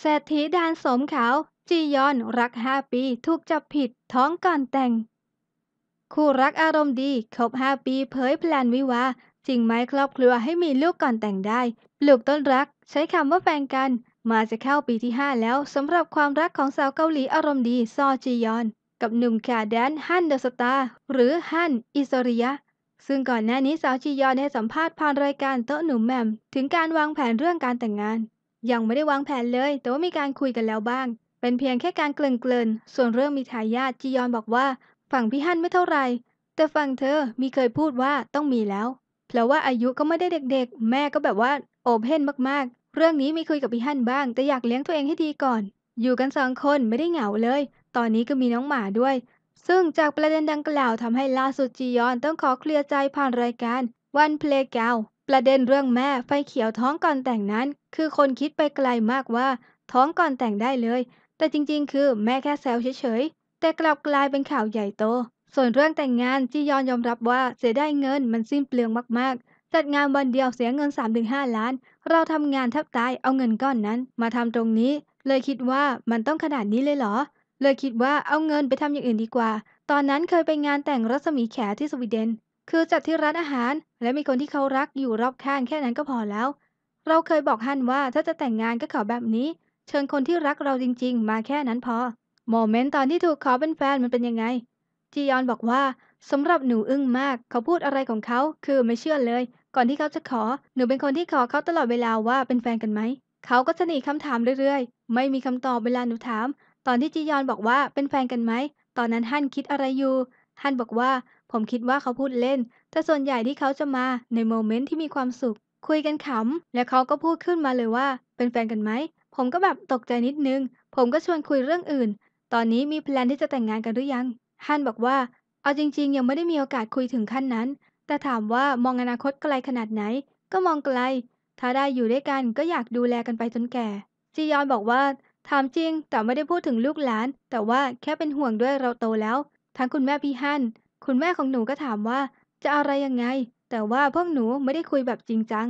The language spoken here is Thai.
เศรษฐีดานสมขาว จียอนรักห้าปีถูกจับผิดท้องก่อนแต่ง คู่รักอารมณ์ดีครบห้าปีเผยแพลนวิวาจริงไหมครอบครัวให้มีลูกก่อนแต่งได้ ปลูกต้นรัก ใช้คำว่าแฟนกัน มาจะเข้าปีที่ 5 แล้วสำหรับความรักของสาวเกาหลีอารมณ์ดีซอจียอน กับหนุ่มคาแดนฮันเดอสตา หรือฮันอิสริยะซึ่งก่อนหน้านี้สาวจียอนได้สัมภาษณ์ผ่านรายการโต๊ะหนุ่มแมมถึงการวางแผนเรื่องการแต่งงานยังไม่ได้วางแผนเลย แต่ว่ามีการคุยกันแล้วบ้าง เป็นเพียงแค่การเกลิ่นๆ ส่วนเรื่องมีทายาทจียอนบอกว่า ฝั่งพี่ฮั่นไม่เท่าไหร่แต่ฝั่งเธอมีเคยพูดว่าต้องมีแล้ว เพราะว่าอายุก็ไม่ได้เด็กๆ แม่ก็แบบว่า โอบเพ่นมากๆ เรื่องนี้มีคุยกับพี่ฮั่นบ้าง แต่อยากเลี้ยงตัวเองให้ดีก่อน อยู่กันสองคนไม่ได้เหงาเลย ตอนนี้ก็มีน้องหมาด้วย ซึ่งจากประเด็นดังกล่าวทำให้ล่าสุดจียอนต้องขอเคลียร์ใจผ่านรายการวันเพลงเกาประเด็นเรื่องแม่ไฟเขียวท้องก่อนแต่งนั้น คือคนคิดไปไกลมากว่า ท้องก่อนแต่งได้เลย แต่จริงๆคือแม่แค่แซวเฉยๆแต่กลับกลายเป็นข่าวใหญ่โต ส่วนเรื่องแต่งงานจียอนยอมรับว่าเสียได้เงินมันสิ้นเปลืองมากๆจัดงานวันเดียวเสียเงิน 3-5 ล้าน เราทำงานแทบตายเอาเงินก้อนนั้นมาทำตรงนี้ เลยคิดว่ามันต้องขนาดนี้เลยเหรอ เลยคิดว่าเอาเงินไปทำอย่างอื่นดีกว่า ตอนนั้นเคยไปงานแต่งรัศมีแขที่สวีเดนคือจัดที่ร้านอาหารและมีคนที่เขารักอยู่รอบข้างแค่นั้นก็พอแล้ว เราเคยบอกฮันว่าถ้าจะแต่งงานก็ขอแบบนี้ เชิญคนที่รักเราจริงๆมาแค่นั้นพอโมเมนต์ตอนที่ถูกขอเป็นแฟนมันเป็นยังไง จียอนบอกว่าสำหรับหนูอึ้งมากเขาพูดอะไรของเขา คือไม่เชื่อเลย ก่อนที่เขาจะขอ หนูเป็นคนที่ขอเขาตลอดเวลาว่าเป็นแฟนกันไหมเขาก็จะหนีคำถามเรื่อยๆไม่มีคำตอบเวลาหนูถาม ตอนที่จียอนบอกว่าเป็นแฟนกันไหมตอนนั้นฮั่นคิดอะไรอยู่ฮั่นบอกว่าผมคิดว่าเขาพูดเล่น แต่ส่วนใหญ่ที่เขาจะมาในโมเมนต์ที่มีความสุข คุยกันขำ และเขาก็พูดขึ้นมาเลยว่า เป็นแฟนกันไหม ผมก็แบบตกใจนิดนึง ผมก็ชวนคุยเรื่องอื่น ตอนนี้มีแพลนที่จะแต่งงานกันหรือยัง ฮันบอกว่า เอาจริงๆยังไม่ได้มีโอกาสคุยถึงขั้นนั้น แต่ถามว่ามองอนาคตไกลขนาดไหน ก็มองไกล ถ้าได้อยู่ด้วยกันก็อยากดูแลกันไปจนแก่ จียอนบอกว่าถามจริงแต่ไม่ได้พูดถึงลูกหลาน แต่ว่าแค่เป็นห่วงด้วยเราโตแล้ว ทั้งคุณแม่พี่ฮันคุณแม่ของหนูก็ถามว่า จะอะไรยังไง แต่ว่าพวกหนูไม่ได้คุยแบบจริงจัง